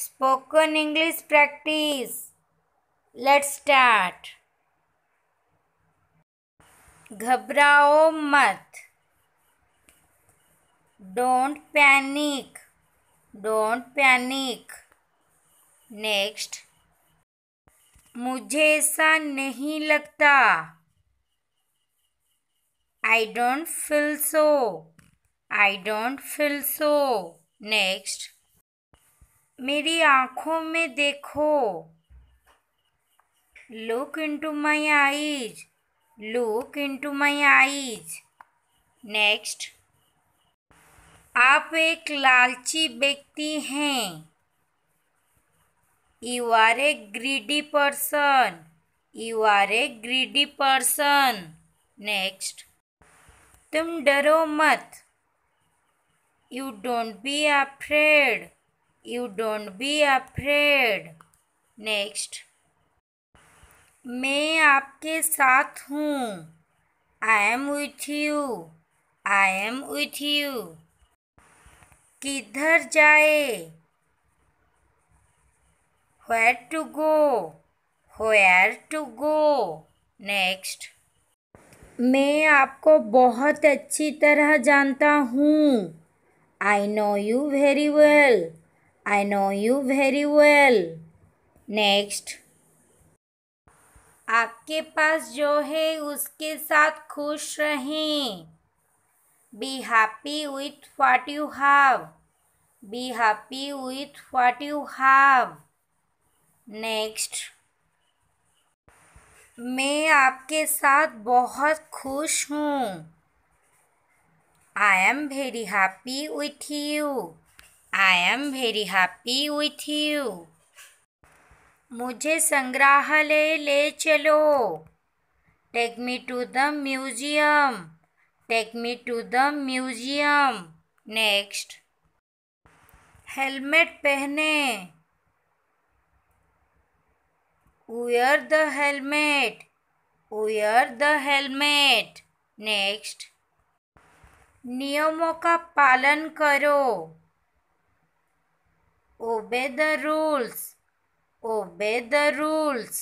Spoken English practice let start घबराओ मत don't panic don't panic next मुझे ऐसा नहीं लगता I don't feel so I don't feel so next मेरी आँखों में देखो look into my eyes look into my eyes next आप एक लालची व्यक्ति हैं you are a greedy person you are a greedy person next तुम डरो मत you don't be afraid you don't be afraid next मैं आपके साथ हूँ I am with you I am with you किधर जाए where to go where to go next मैं आपको बहुत अच्छी तरह जानता हूँ I know you very well I know you very well next आपके पास जो है उसके साथ खुश रहें be happy with what you have be happy with what you have next मैं आपके साथ बहुत खुश हूँ I am very happy with you I am very happy with you मुझे संग्रहालय ले चलो take me to the museum take me to the museum next helmet पहने wear the helmet wear the helmet next नियमों का पालन करो obey the rules obey the rules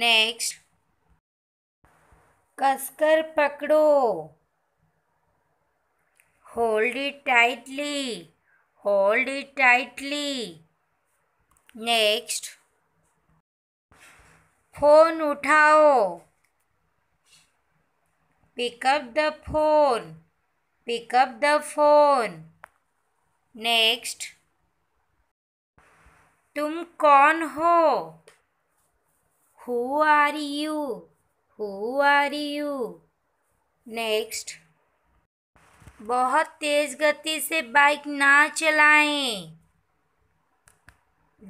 next कसकर पकड़ो hold it tightly hold it tightly next phone उठाओ pick up the phone pick up the phone next तुम कौन हो who are you who are you next बहुत तेज़ गति से बाइक ना चलाएं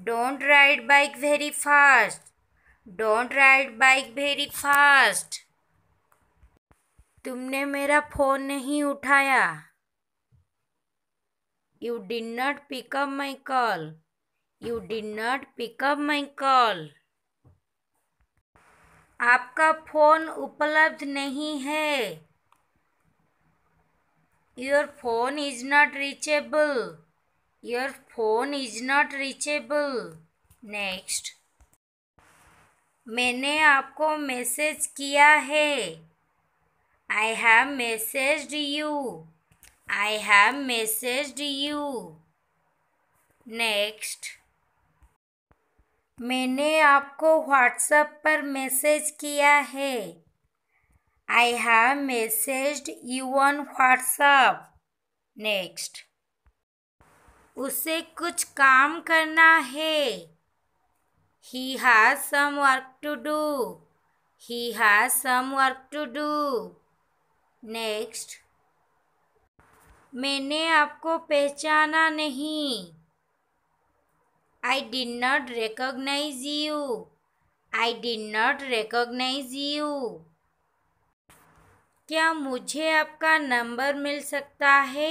don't ride bike very fast don't ride bike very fast तुमने मेरा फ़ोन नहीं उठाया you did not pick up my call you did not pick up my call आपका फ़ोन उपलब्ध नहीं है your phone is not reachable your phone is not reachable next मैंने आपको मैसेज किया है I have message you I have message you next मैंने आपको व्हाट्सएप पर मैसेज किया है I have messaged you on WhatsApp next उसे कुछ काम करना है he has some work to do he has some work to do next मैंने आपको पहचाना नहीं I did not recognize you. I did not recognize you. क्या मुझे आपका नंबर मिल सकता है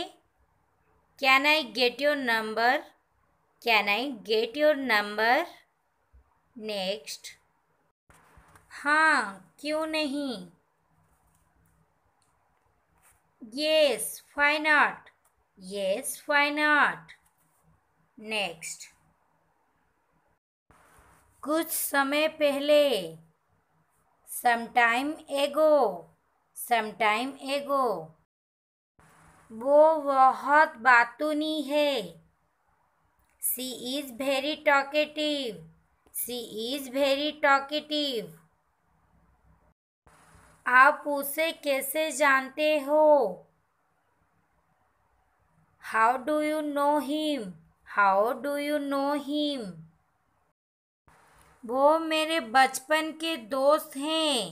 Can I get your number? Can I get your number? Next. हाँ क्यों नहीं Yes, why not? Yes, why not? Next. कुछ समय पहले समटाइम एगो समटाइम एगो वो बहुत बातूनी है she is very talkative she is very talkative आप उसे कैसे जानते हो how do you know him how do you know him वो मेरे बचपन के दोस्त हैं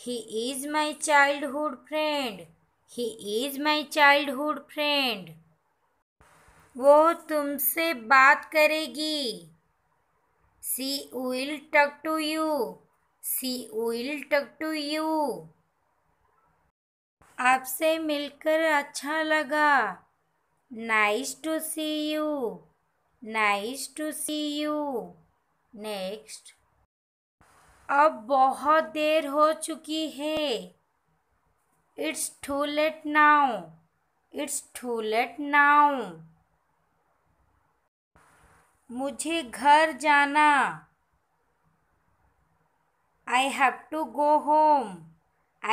he is my childhood friend he is my childhood friend वो तुमसे बात करेगी she will talk to you she will talk to you आपसे मिलकर अच्छा लगा nice to see you nice to see you next अब बहुत देर हो चुकी है it's too late now it's too late now मुझे घर जाना I have to go home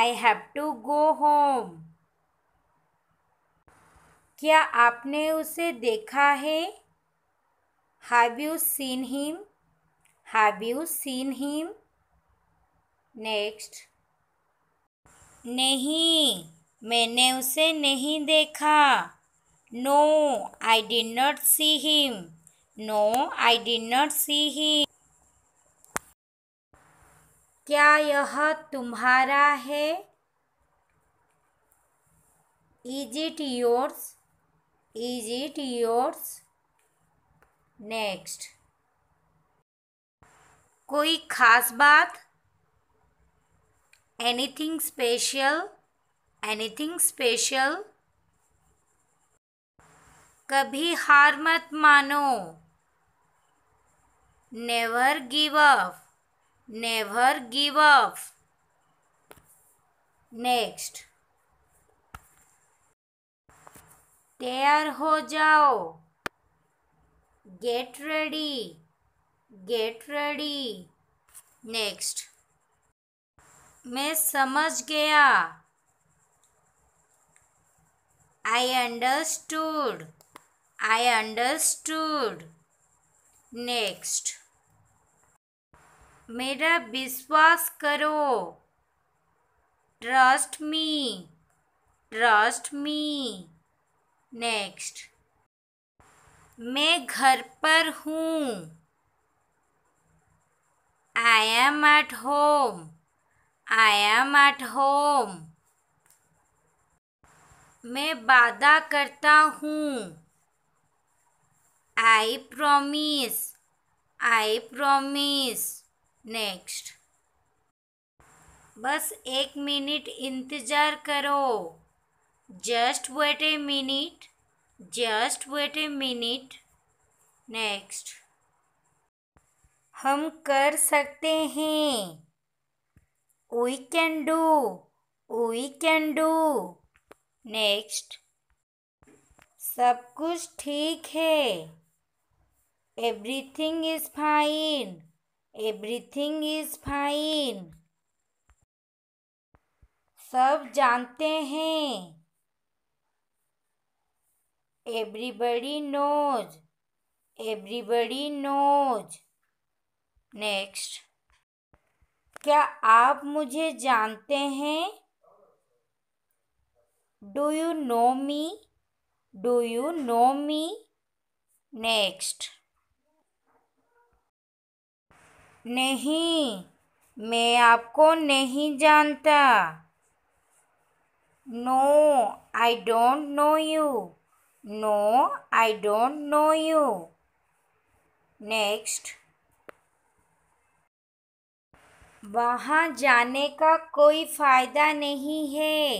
I have to go home क्या आपने उसे देखा है have you seen him have you seen him? Next नहीं मैंने उसे नहीं देखा no I did not see him. No I did not see him. क्या यह तुम्हारा है Is it yours Is it yours next कोई खास बात एनीथिंग स्पेशल एनीथिंग स्पेशल कभी हार मत मानो never give up never give up next तैयार हो जाओ get ready get ready next मैं समझ गया I understood I understood next मेरा विश्वास करो trust me trust me next मैं घर पर हूँ I am at home I am at home मैं वादा करता हूँ I promise I promise next बस एक मिनट इंतज़ार करो just wait a minute just wait a minute next हम कर सकते हैं we can do we can do next सब कुछ ठीक है everything is fine everything is fine सब जानते हैं everybody knows everybody knows next क्या आप मुझे जानते हैं do you know me do you know me next नहीं मैं आपको नहीं जानता no I don't know you no I don't know you next वहाँ जाने का कोई फ़ायदा नहीं है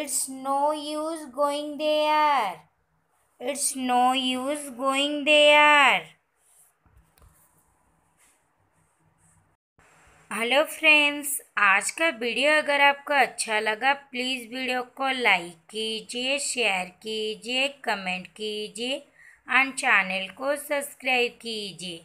it's no use going there it's no use going there hello friends आज का वीडियो अगर आपको अच्छा लगा प्लीज़ वीडियो को लाइक कीजिए शेयर कीजिए कमेंट कीजिए एंड चैनल को सब्सक्राइब कीजिए